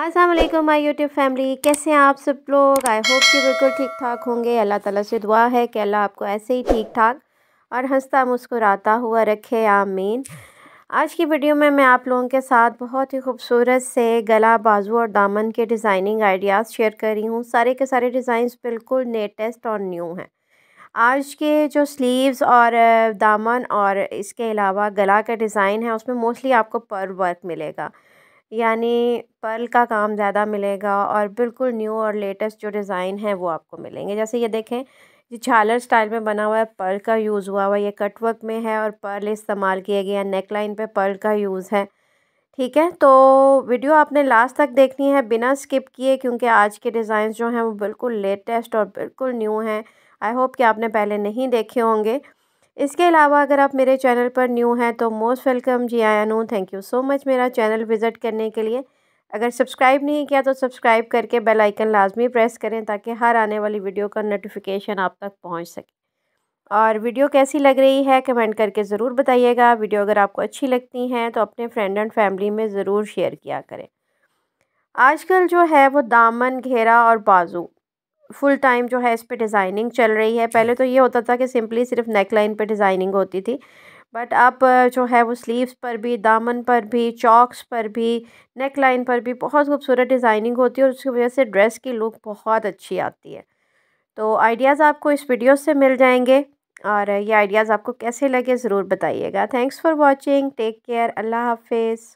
Aslam my YouTube family कैसे हैं आप सब लोग आई होप कि बिल्कुल ठीक ठाक होंगे अल्लाह ताला से दुआ है कि अल्लाह आपको ऐसे ही ठीक ठाक और हंसता मुस्कुराता हुआ रखे आमीन आज की वीडियो में मैं आप लोगों के साथ बहुत ही खूबसूरत से गला बाजू और दामन के डिज़ाइनिंग आइडियाज़ शेयर कर रही हूँ सारे के सारे डिज़ाइंस बिल्कुल लेटेस्ट और न्यू हैं आज के जो स्लीव्स और दामन और इसके अलावा गला का डिज़ाइन है उसमें मोस्टली आपको पर वर्क मिलेगा यानी पर्ल का काम ज़्यादा मिलेगा और बिल्कुल न्यू और लेटेस्ट जो डिज़ाइन है वो आपको मिलेंगे जैसे ये देखें ये छालर स्टाइल में बना हुआ है पर्ल का यूज़ हुआ हुआ ये कटवर्क में है और पर्ल इस्तेमाल किया गया नेक लाइन पर पर्ल का यूज़ है ठीक है तो वीडियो आपने लास्ट तक देखनी है बिना स्किप किए क्योंकि आज के डिज़ाइन जो हैं वो बिल्कुल लेटेस्ट और बिल्कुल न्यू हैं आई होप कि आपने पहले नहीं देखे होंगे इसके अलावा अगर आप मेरे चैनल पर न्यू हैं तो मोस्ट वेलकम जी आया नू थैंक यू सो मच मेरा चैनल विज़िट करने के लिए अगर सब्सक्राइब नहीं किया तो सब्सक्राइब करके बेल आइकन लाजमी प्रेस करें ताकि हर आने वाली वीडियो का नोटिफिकेशन आप तक पहुंच सके और वीडियो कैसी लग रही है कमेंट करके ज़रूर बताइएगा वीडियो अगर आपको अच्छी लगती हैं तो अपने फ्रेंड एंड फैमिली में ज़रूर शेयर किया करें आजकल जो है वो दामन घेरा और बाजू फुल टाइम जो है इस पर डिज़ाइनिंग चल रही है पहले तो ये होता था कि सिंपली सिर्फ नेक लाइन पर डिज़ाइनिंग होती थी बट अब जो है वो स्लीव्स पर भी दामन पर भी चॉक्स पर भी नेक लाइन पर भी बहुत खूबसूरत डिज़ाइनिंग होती है और उसकी वजह से ड्रेस की लुक बहुत अच्छी आती है तो आइडियाज़ आपको इस वीडियो से मिल जाएंगे और ये आइडियाज़ आपको कैसे लगे ज़रूर बताइएगा thanks for watching take care अल्लाह हाफिज़